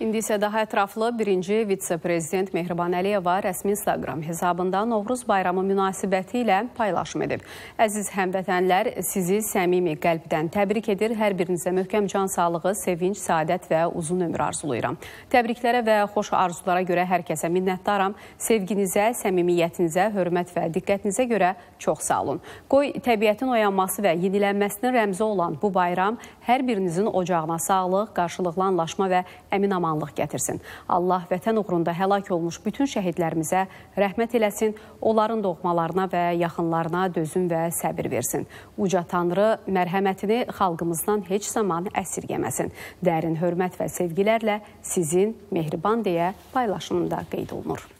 İndi isə daha ətraflı birinci vitse-prezident Mehriban Əliyeva rəsmi Instagram hesabında Novruz bayramı münasibəti ilə paylaşım edib. Əziz həmvətənlər, sizi səmimi qəlbdən təbrik edir. Hər birinizə möhkəm can sağlığı, sevinç, saadət və uzun ömür arzulayıram. Təbriklərə və xoş arzulara görə hər kəsə minnətdaram. Sevginizə, səmimiyyətinizə, hörmət və diqqətinizə görə çox sağ olun. Qoy təbiətin oyanması və yenilənməsinin rəmzi olan bu bayram hər birinizin ocağına sağlıq, qarşılıqlı anlaşma və əmin amanlıq amanlıq gətirsin. Allah vətən uğrunda həlak olmuş bütün şəhidlərimizə rəhmət eləsin, onların doğmalarına və yaxınlarına dözüm və səbir versin. Uca Tanrı mərhəmətini xalqımızdan heç zaman əsirgəməsin. Dərin hörmət və sevgilərlə sizin mehriban deyə paylaşımında qeyd olunur.